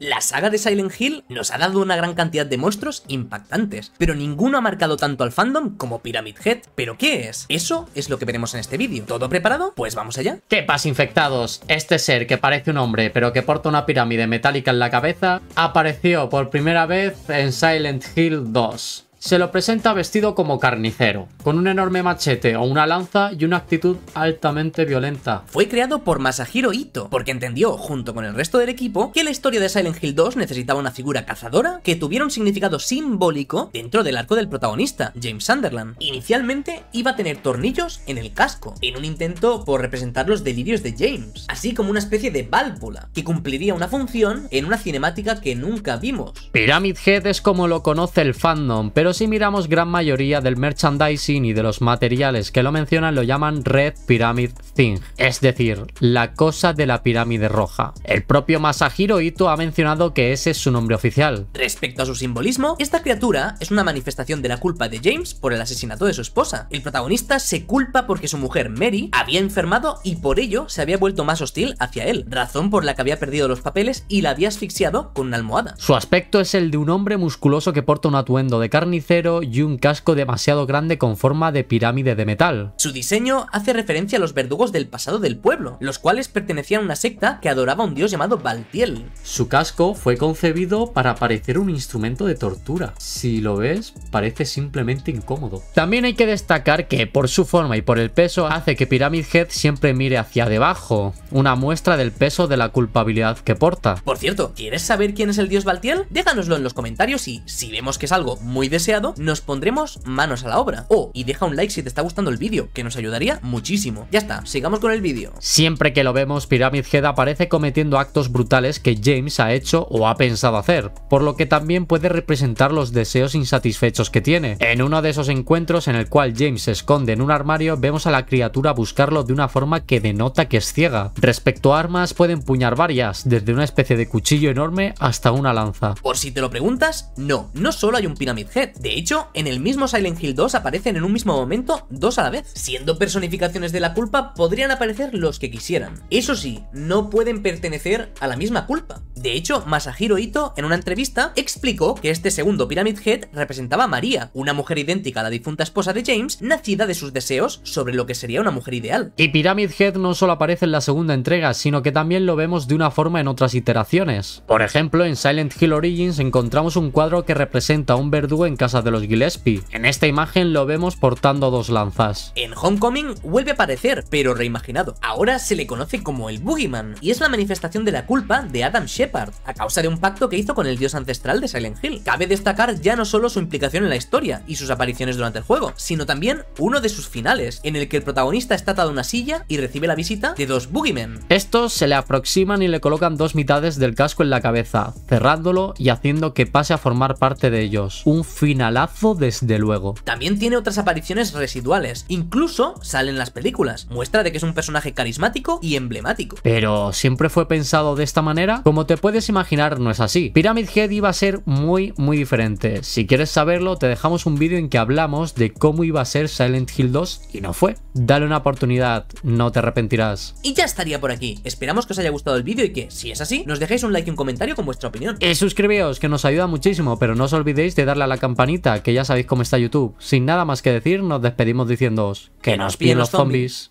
La saga de Silent Hill nos ha dado una gran cantidad de monstruos impactantes, pero ninguno ha marcado tanto al fandom como Pyramid Head. ¿Pero qué es? Eso es lo que veremos en este vídeo. ¿Todo preparado? Pues vamos allá. ¿Qué pasa, infectados? Este ser que parece un hombre, pero que porta una pirámide metálica en la cabeza, apareció por primera vez en Silent Hill 2. Se lo presenta vestido como carnicero, con un enorme machete o una lanza y una actitud altamente violenta. Fue creado por Masahiro Ito, porque entendió, junto con el resto del equipo, que la historia de Silent Hill 2 necesitaba una figura cazadora que tuviera un significado simbólico dentro del arco del protagonista, James Sunderland. Inicialmente iba a tener tornillos en el casco, en un intento por representar los delirios de James, así como una especie de válvula, que cumpliría una función en una cinemática que nunca vimos. Pyramid Head es como lo conoce el fandom, pero si miramos gran mayoría del merchandising y de los materiales que lo mencionan lo llaman Red Pyramid Thing, es decir, la cosa de la pirámide roja. El propio Masahiro Ito ha mencionado que ese es su nombre oficial. Respecto a su simbolismo, esta criatura es una manifestación de la culpa de James por el asesinato de su esposa. El protagonista se culpa porque su mujer Mary había enfermado y por ello se había vuelto más hostil hacia él, razón por la que había perdido los papeles y la había asfixiado con una almohada. Su aspecto es el de un hombre musculoso que porta un atuendo de carne y un casco demasiado grande con forma de pirámide de metal. Su diseño hace referencia a los verdugos del pasado del pueblo, los cuales pertenecían a una secta que adoraba a un dios llamado Baltiel. Su casco fue concebido para parecer un instrumento de tortura. Si lo ves, parece simplemente incómodo. También hay que destacar que por su forma y por el peso hace que Pyramid Head siempre mire hacia debajo, una muestra del peso de la culpabilidad que porta. Por cierto, ¿quieres saber quién es el dios Baltiel? Déjanoslo en los comentarios y si vemos que es algo muy desagradable, nos pondremos manos a la obra. Oh, y deja un like si te está gustando el vídeo, que nos ayudaría muchísimo. Ya está, sigamos con el vídeo. Siempre que lo vemos, Pyramid Head aparece cometiendo actos brutales que James ha hecho o ha pensado hacer, por lo que también puede representar los deseos insatisfechos que tiene. En uno de esos encuentros en el cual James se esconde en un armario, vemos a la criatura buscarlo de una forma que denota que es ciega. Respecto a armas, puede empuñar varias, desde una especie de cuchillo enorme hasta una lanza. Por si te lo preguntas, no, no solo hay un Pyramid Head, de hecho, en el mismo Silent Hill 2 aparecen en un mismo momento dos a la vez. Siendo personificaciones de la culpa, podrían aparecer los que quisieran. Eso sí, no pueden pertenecer a la misma culpa. De hecho, Masahiro Ito, en una entrevista, explicó que este segundo Pyramid Head representaba a María, una mujer idéntica a la difunta esposa de James, nacida de sus deseos sobre lo que sería una mujer ideal. Y Pyramid Head no solo aparece en la segunda entrega, sino que también lo vemos de una forma en otras iteraciones. Por ejemplo, en Silent Hill Origins encontramos un cuadro que representa a un verdugo en casa de los Gillespie. En esta imagen lo vemos portando dos lanzas. En Homecoming vuelve a aparecer, pero reimaginado. Ahora se le conoce como el Boogeyman, y es la manifestación de la culpa de Adam Shepard a causa de un pacto que hizo con el dios ancestral de Silent Hill. Cabe destacar ya no solo su implicación en la historia y sus apariciones durante el juego, sino también uno de sus finales, en el que el protagonista está atado a una silla y recibe la visita de dos boogeymen. Estos se le aproximan y le colocan dos mitades del casco en la cabeza, cerrándolo y haciendo que pase a formar parte de ellos. Un finalazo desde luego. También tiene otras apariciones residuales, incluso salen las películas, muestra de que es un personaje carismático y emblemático. Pero siempre fue pensado de esta manera, ¿cómo te puedes imaginar no es así. Pyramid Head iba a ser muy muy diferente. Si quieres saberlo, te dejamos un vídeo en que hablamos de cómo iba a ser Silent Hill 2 y no fue. Dale una oportunidad, no te arrepentirás. Y ya estaría por aquí. Esperamos que os haya gustado el vídeo y que, si es así, nos dejéis un like y un comentario con vuestra opinión. Y eh, suscribíos, que nos ayuda muchísimo, pero no os olvidéis de darle a la campanita, que ya sabéis cómo está YouTube. Sin nada más que decir, nos despedimos diciéndoos que, nos piden los zombies.